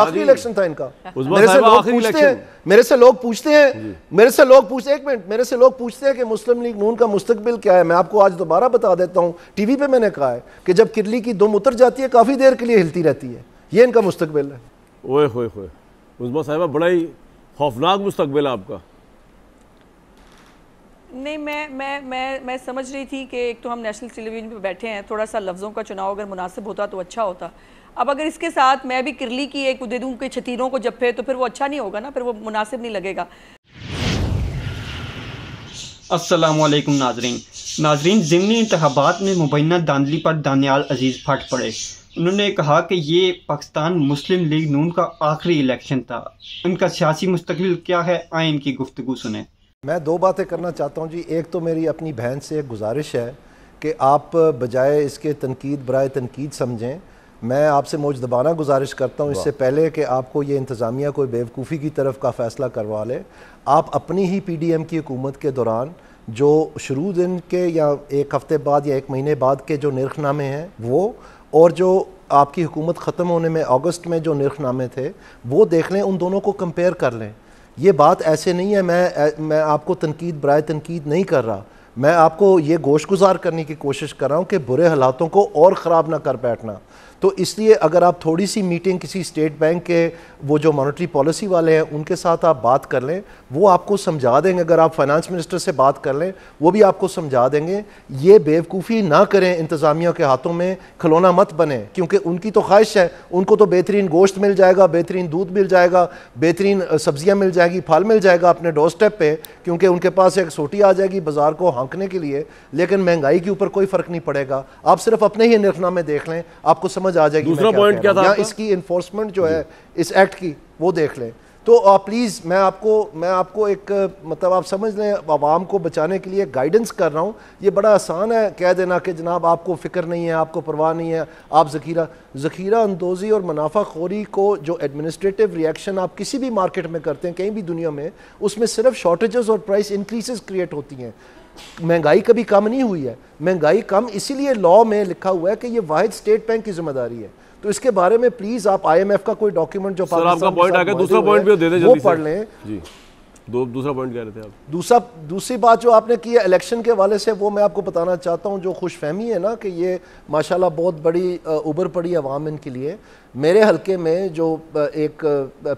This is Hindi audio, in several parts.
आखिरी इलेक्शन था इनका मेरे से लोग पूछते हैं मेरे से लोग पूछते हैं मेरे से लोग पूछते हैं एक मिनट मेरे से लोग पूछते हैं कि मुस्लिम लीग नून का मुस्तकबिल क्या है मैं आपको आज दोबारा बता देता हूं टीवी पे मैंने कहा है कि जब किरली की दुम उतर जाती है काफ़ी देर के लिए हिलती रहती है ये इनका मुस्तकबिल है ओए होए होए उजमा साहबा बड़ा ही खौफनाक मुस्तकबिल आपका नहीं मैं मैं मैं मैं समझ रही थी कि एक तो हम नेशनल टेलीविजन पर बैठे हैं थोड़ा सा लफ्ज़ों का चुनाव अगर मुनासिब होता तो अच्छा होता अब अगर इसके साथ मैं भी किरली की एक दे दूँ कि छतीरों को जब तो फिर वो अच्छा नहीं होगा ना फिर वो मुनासिब नहीं लगेगा असलम नाजरीन नाजरीन ज़मनी इंतबात में मुबैना दानली पर दानियाल अजीज़ फट पड़े उन्होंने कहा कि ये पाकिस्तान मुस्लिम लीग नून का आखिरी इलेक्शन था उनका सियासी मुस्तबिल क्या है आए इनकी गुफ्तु सुने मैं दो बातें करना चाहता हूँ जी एक तो मेरी अपनी बहन से एक गुजारिश है कि आप बजाय इसके तनकीद बरए तनकीद समझें मैं आपसे मौज दबाना गुजारिश करता हूँ इससे पहले कि आपको ये इंतज़ामिया कोई बेवकूफ़ी की तरफ का फ़ैसला करवा ले आप अपनी ही पी डी एम की हुकूमत के दौरान जो शुरू दिन के या एक हफ़्ते बाद या एक महीने बाद के जो नरखनामे हैं वो और जो आपकी हुकूमत ख़त्म होने में अगस्त में जो नरखनामे थे वो देख लें उन दोनों को कंपेयर कर लें ये बात ऐसे नहीं है मैं मैं आपको तनकीद बर तनकीद नहीं कर रहा मैं आपको ये गोश गुजार करने की कोशिश कर रहा हूँ कि बुरे हालातों को और ख़राब ना कर बैठना तो इसलिए अगर आप थोड़ी सी मीटिंग किसी स्टेट बैंक के वो जो मॉनेटरी पॉलिसी वाले हैं उनके साथ आप बात कर लें वो आपको समझा देंगे अगर आप फाइनेंस मिनिस्टर से बात कर लें वो भी आपको समझा देंगे ये बेवकूफ़ी ना करें इंतज़ामिया के हाथों में खिलौना मत बने क्योंकि उनकी तो ख्वाहिश है उनको तो बेहतरीन गोश्त मिल जाएगा बेहतरीन दूध मिल जाएगा बेहतरीन सब्जियाँ मिल जाएगी फल मिल जाएगा अपने डोर स्टेप पर क्योंकि उनके पास एक सोटी आ जाएगी बाज़ार को हाँकने के लिए लेकिन महंगाई के ऊपर कोई फ़र्क नहीं पड़ेगा आप सिर्फ अपने ही निर्फना में देख लें आपको समझ समझ आ जाएगी दूसरा पॉइंट क्या, था इसकी इन्फोर्समेंट जो है इस एक्ट की वो देख लें तो प्लीज़ मैं आपको मैं आपको एक मतलब आप समझ लें आवाम को बचाने के लिए गाइडेंस कर रहा हूँ ये बड़ा आसान है कह देना कि जनाब आपको फ़िक्र नहीं है आपको परवाह नहीं है आप ज़खीरा ज़खीरा अंदोज़ी और मुनाफा खोरी को जो एडमिनिस्ट्रेटिव रिएक्शन आप किसी भी मार्केट में करते हैं कहीं भी दुनिया में उसमें सिर्फ शॉर्टेजेस और प्राइस इंक्रीजेस क्रिएट होती हैं महंगाई कभी कम नहीं हुई है महंगाई कम इसीलिए लॉ में लिखा हुआ है कि ये वाहिद स्टेट बैंक की जिम्मेदारी है तो इसके बारे में प्लीज आप आईएमएफ का कोई डॉक्यूमेंट जो पॉइंट भी दे वो पढ़ लें जी दो दूसरा पॉइंट कह रहे थे आप दूसरा दूसरी बात जो आपने की है इलेक्शन के हवाले से वो मैं आपको बताना चाहता हूँ जो खुश फहमी है ना कि ये माशाल्लाह बहुत बड़ी उबर पड़ी अवाम इनके लिए मेरे हलके में जो एक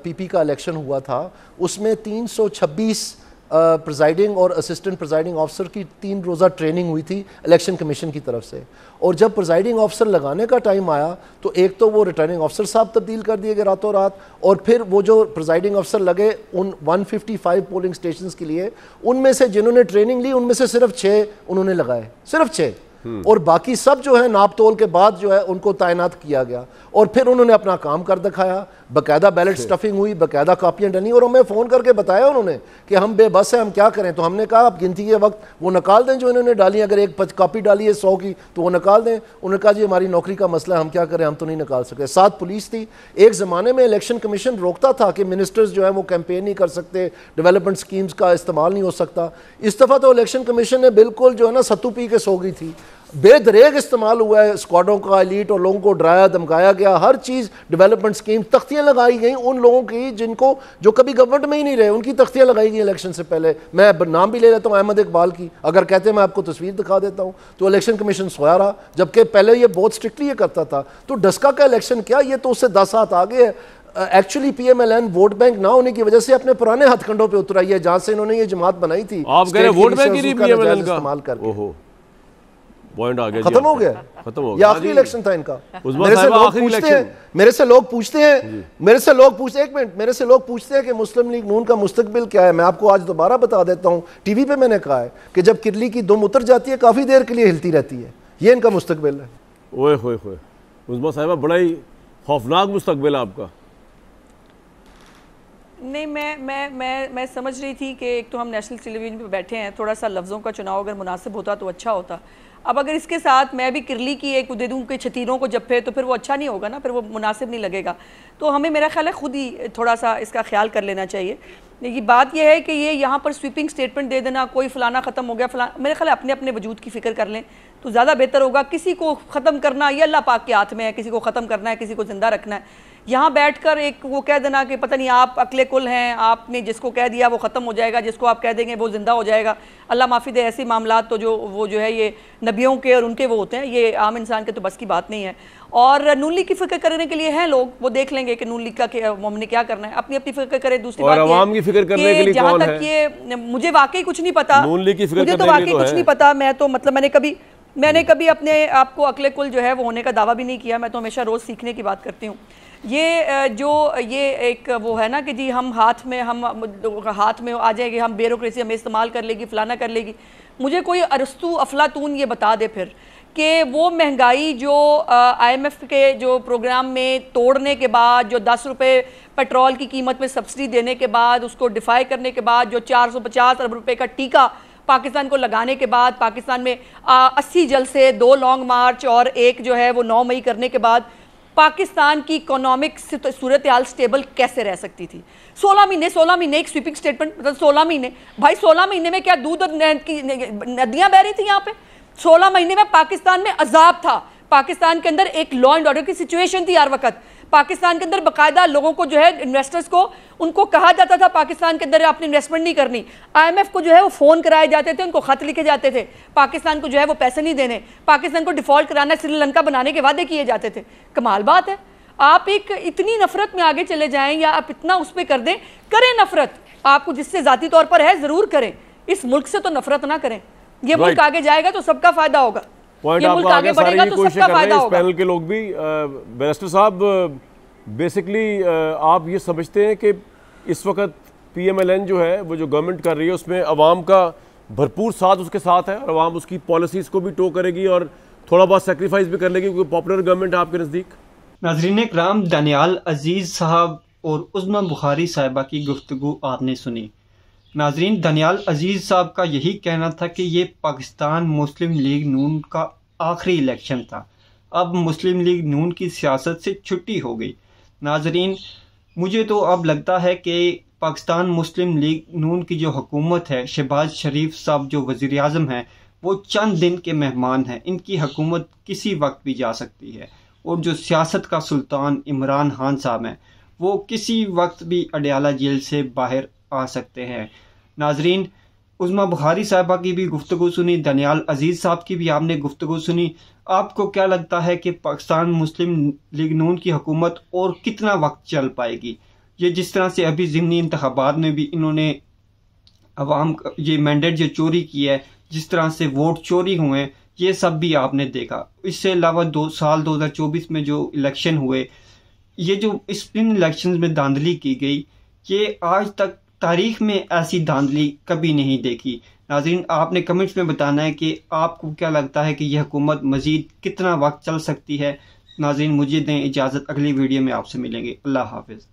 पीपी का इलेक्शन हुआ था उसमें तीन सौ छब्बीस प्रेजाइडिंग और असिस्टेंट प्रेजाइडिंग ऑफिसर की तीन रोज़ा ट्रेनिंग हुई थी इलेक्शन कमीशन की तरफ से और जब प्रेजाइडिंग ऑफिसर लगाने का टाइम आया तो एक तो वो रिटर्निंग ऑफिसर साहब तब्दील कर दिए गए रातों रात और फिर वो जो प्रेजाइडिंग ऑफिसर लगे उन 155 पोलिंग स्टेशन के लिए उनमें से जिन्होंने ट्रेनिंग ली उनमें से सिर्फ छः उन्होंने लगाए सिर्फ छः हम्म। और बाकी सब जो है नापतोल के बाद जो है उनको तैनात किया गया और फिर उन्होंने अपना काम कर दिखाया बाकायदा बैलेट स्टफिंग हुई बकायदा कापियाँ डली और हमें फ़ोन करके बताया उन्होंने कि हम बेबस हैं हम क्या करें तो हमने कहा आप गिनती के वक्त वो निकाल दें जो इन्होंने डाली अगर एक कापी डाली है सौ की तो वो निकाल दें उन्होंने कहा जी हमारी नौकरी का मसला हम क्या करें हम तो नहीं निकाल सकते सात पुलिस थी एक ज़माने में इलेक्शन कमीशन रोकता था कि मिनिस्टर्स जो है वो कैंपेन नहीं कर सकते डेवलपमेंट स्कीम्स का इस्तेमाल नहीं हो सकता इस दफ़ा तो इलेक्शन कमीशन ने बिल्कुल जो है ना सत्तू पी के सो गई थी बेदरेग इस्तेमाल हुआ है स्क्वाडों का एलीट और लोगों को डराया धमकाया गया हर चीज़ डेवलपमेंट स्कीम तख्तियाँ लगाई गई उन लोगों की जिनको जो कभी गवर्नमेंट में ही नहीं रहे उनकी तख्तियाँ लगाई गई इलेक्शन से पहले मैं नाम भी ले लेता हूँ अहमद इकबाल की अगर कहते हैं मैं आपको तस्वीर दिखा देता हूँ तो इलेक्शन कमीशन सोया रहा जबकि पहले ये बहुत स्ट्रिक्टली ये करता था तो डस्का का इलेक्शन क्या ये तो उससे दस हाथ आगे है actually P M L N vote bank ना होने की वजह से अपने पुराने हथकंडों पर उतराई है जहाँ से इन्होंने ये जमात बनाई थी इस्तेमाल करके पॉइंट आ गया खत्म हो गया खत्म हो गया आखिरी इलेक्शन हाँ था इनका मेरे से लोग पूछते हैं मेरे से लोग पूछते हैं मेरे से लोग पूछते हैं एक मिनट मेरे से लोग पूछते हैं कि मुस्लिम लीग नून का मुस्तकबिल क्या है मैं आपको आज दोबारा बता देता हूँ टीवी पे मैंने कहा है कि जब किरली की दुम उतर जाती है काफ़ी देर के लिए हिलती रहती है ये इनका मुस्तकबिल है ओए होए होए उजमा साहिबा बड़ा ही खौफनाक मुस्तकबिल है आपका नहीं मैं मैं मैं मैं समझ रही थी कि एक तो हम नेशनल टेलीविजन पर बैठे हैं थोड़ा सा लफ्ज़ों का चुनाव अगर मुनासिब होता तो अच्छा होता अब अगर इसके साथ मैं भी किरली की एक दे दूँ कि छतीरों को जब तो फिर वो अच्छा नहीं होगा ना फिर वो मुनासिब नहीं लगेगा तो हमें मेरा ख्याल है खुद ही थोड़ा सा इसका ख्याल कर लेना चाहिए लेकिन बात यह है कि ये यहाँ पर स्वीपिंग स्टेटमेंट दे देना कोई फ़लाना ख़त्म हो गया फला मेरे ख्याल अपने अपने वजूद की फ़िक्र कर लें तो ज़्यादा बेहतर होगा किसी को ख़त्म करना ये अल्लाह पाक के हाथ में है किसी को ख़त्म करना है किसी को ज़िंदा रखना है यहाँ बैठकर एक वो कह देना कि पता नहीं आप अकले कुल हैं आपने जिसको कह दिया वो ख़त्म हो जाएगा जिसको आप कह देंगे वो ज़िंदा हो जाएगा अल्लाह माफ़ी दे ऐसे मामला तो जो वो जो है ये नबियों के और उनके वो होते हैं ये आम इंसान के तो बस की बात नहीं है और नून लीग की फिक्र करने के लिए हैं लोग वो देख लेंगे कि नून लीग का हमने क्या करना है अपनी अपनी फिक्र करें दूसरी और बात की फिक्र करने के लिए जहाँ तक ये मुझे वाकई कुछ नहीं पता की मुझे तो वाकई तो कुछ नहीं पता मैं तो मतलब मैंने कभी मैंने हम्म। कभी अपने आप को अकले कुल जो है वो होने का दावा भी नहीं किया मैं तो हमेशा रोज़ सीखने की बात करती हूँ ये जो ये एक वो है ना कि जी हम हाथ में हम हाथ में आ जाएंगे हम ब्यूरोसी हमें इस्तेमाल कर लेगी फ़लाना कर लेगी मुझे कोई अरस्तु अफलातून ये बता दे फिर कि वो महंगाई जो आईएमएफ के जो प्रोग्राम में तोड़ने के बाद जो दस रुपये पेट्रोल की कीमत में सब्सिडी देने के बाद उसको डिफाई करने के बाद जो चार सौ पचास अरब रुपये का टीका पाकिस्तान को लगाने के बाद पाकिस्तान में अस्सी जल से दो लॉन्ग मार्च और एक जो है वो नौ मई करने के बाद पाकिस्तान की इकोनॉमिक सूरत हाल स्टेबल कैसे रह सकती थी सोलह महीने सोलह महीने एक स्वीपिंग स्टेटमेंट मतलब सोलह महीने भाई सोलह महीने में क्या दूध और नदियां बह रही थी यहाँ पे सोलह महीने में पाकिस्तान में अजाब था पाकिस्तान के अंदर एक लॉ एंड ऑर्डर की सिचुएशन थी हर वक्त पाकिस्तान के अंदर बाकायदा लोगों को जो है इन्वेस्टर्स को उनको कहा जाता था पाकिस्तान के अंदर आपने इन्वेस्टमेंट नहीं करनी आईएमएफ को जो है वो फ़ोन कराए जाते थे उनको खत लिखे जाते थे पाकिस्तान को जो है वो पैसे नहीं देने पाकिस्तान को डिफ़ॉल्ट कराना श्रीलंका बनाने के वादे किए जाते थे कमाल बात है आप एक इतनी नफरत में आगे चले जाएं या आप इतना उस पर कर दें करें नफरत आपको जिससे ज़ाती तौर पर है ज़रूर करें इस मुल्क से तो नफरत ना करें ये मुल्क आगे जाएगा तो सबका फ़ायदा होगा पॉइंट आपका आगे सारी तो कोशिश कर रहे हैं इस पैनल के लोग भी बैरिस्टर साहब बेसिकली आप ये समझते हैं कि इस वक्त पीएमएलएन जो है वो जो गवर्नमेंट कर रही है उसमें आवाम का भरपूर साथ उसके साथ है और आवाम उसकी पॉलिसीज़ को भी टो करेगी और थोड़ा बहुत सेक्रीफाइस भी कर लेगी क्योंकि पॉपुलर गवर्नमेंट आपके नज़दीक नाजरीन कराम दानियाल अजीज़ साहब और उजमा बुखारी साहिबा की गुफ्तु आपने सुनी नाजरीन दनियाल अजीज़ साहब का यही कहना था कि ये पाकिस्तान मुस्लिम लीग नून का आखिरी इलेक्शन था अब मुस्लिम लीग नून की सियासत से छुट्टी हो गई नाजरीन मुझे तो अब लगता है कि पाकिस्तान मुस्लिम लीग नून की जो हुकूमत है शहबाज शरीफ साहब जो वज़ी अजम हैं वो चंद दिन के मेहमान हैं इनकी हुकूमत किसी वक्त भी जा सकती है और जो सियासत का सुल्तान इमरान खान साहब हैं वो किसी वक्त भी अडयाला जेल से बाहर आ सकते हैं नाजरीन उजमा बुखारी साहबा की भी गुफ्तु सुनी दनियाल अजीज़ साहब की भी आपने गुफ्तु सुनी आपको क्या लगता है कि पाकिस्तान मुस्लिम लीग नून की हुकूमत और कितना वक्त चल पाएगी ये जिस तरह से अभी ज़मनी इंतबात में भी इन्होंने अवाम ये मैंडेट जो चोरी किया है जिस तरह से वोट चोरी हुए हैं ये सब भी आपने देखा इससे अलावा दो साल 2024 में जो इलेक्शन हुए ये जो इस इन इलेक्शन में धांधली की गई ये आज तक तारीख में ऐसी धांधली कभी नहीं देखी नाजरीन आपने कमेंट्स में बताना है कि आपको क्या लगता है कि यह हुकूमत मज़ीद कितना वक्त चल सकती है नाजरीन मुझे दें इजाज़त अगली वीडियो में आपसे मिलेंगे अल्लाह हाफिज़